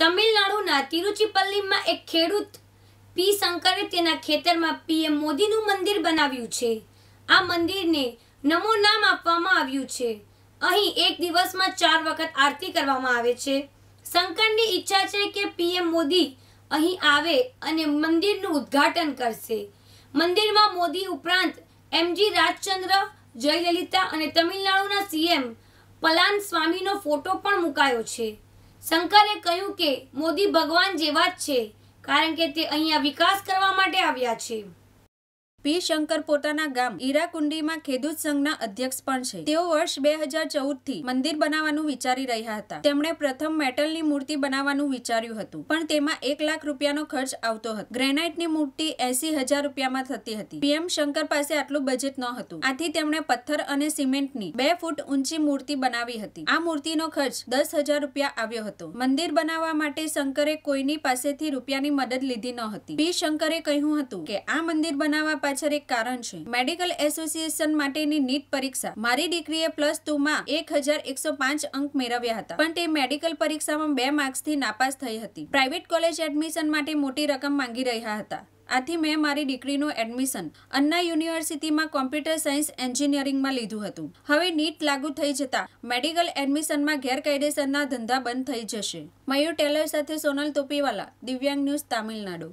તમિલનાડુના તિરુચિપલ્લીમાં એક ખેડૂત પી શંકરે તેના ખેતરમાં પીએમ મોદીનું મંદિર બનાવ્યું છે આ મંદિરને નમો નામ આપવામાં આવ્યું છે અહીં એક દિવસમાં ચાર વખત આરતી કરવામાં આવે છે શંકરની ઈચ્છા છે કે પીએમ મોદી અહીં આવે અને મંદિરનું ઉદ્ઘાટન કરશે મંદિરમાં મોદી ઉપરાંત એમજી રાજચંદ્ર જયલલિતા અને તમિલનાડુના સીએમ પલાન સ્વામીનો ફોટો પણ મુકાયો છે શંકરે કહ્યું કે મોદી ભગવાન જેવા જ છે કારણ કે તે અહીંયા વિકાસ કરવા માટે આવ્યા છે પી શંકર પોતાના ગામ ઈરાકુંડીમાં ખેડૂત સંઘના અધ્યક્ષ પણ છે તેઓ વર્ષ બે હજાર ચૌદથી મંદિર બનાવવાનું વિચારી રહ્યા હતા તેમણે પ્રથમ મેટલની મૂર્તિ બનાવવાનું વિચાર્યું હતું પણ તેમાં એક લાખ રૂપિયાનો ખર્ચ આવતો હતો ગ્રેનાઇટની મૂર્તિ એસી હજાર રૂપિયામાં થતી હતી પીએમ શંકર પાસે આટલું બજેટ ન હતું આથી તેમણે પથ્થર અને સિમેન્ટની બે ફૂટ ઊંચી મૂર્તિ બનાવી હતી આ મૂર્તિનો ખર્ચ દસ હજાર રૂપિયા આવ્યો હતો મંદિર બનાવવા માટે શંકરે કોઈની પાસેથી રૂપિયાની મદદ લીધી ન હતી પી શંકરે કહ્યું હતું કે આ મંદિર બનાવવા પાસે પાછળ એક કારણ છે મેડિકલ એસોસિએશન માટેની નીટ પરીક્ષા મારી દીકરીએ પ્લસ ટુ માં એક હજાર એકસો પાંચ અંક મેળવ્યા હતા પણ તે મેડિકલ પરીક્ષામાં બે માર્ક્સથી નાપાસ થઈ હતી પ્રાઇવેટ કોલેજ એડમિશન માટે મોટી રકમ માંગી રહ્યા હતા આથી મેં મારી દીકરીનું એડમિશન અન્ના યુનિવર્સિટીમાં કોમ્પ્યુટર સાયન્સ એન્જિનિયરિંગમાં લીધું હતું હવે નીટ લાગુ થઈ જતા મેડિકલ એડમિશનમાં ગેરકાયદેસરના ધંધા બંધ થઈ જશે મયુર ટેલર સાથે સોનલ તોપીવાલા દિવ્યાંગ ન્યૂઝ તામિલનાડુ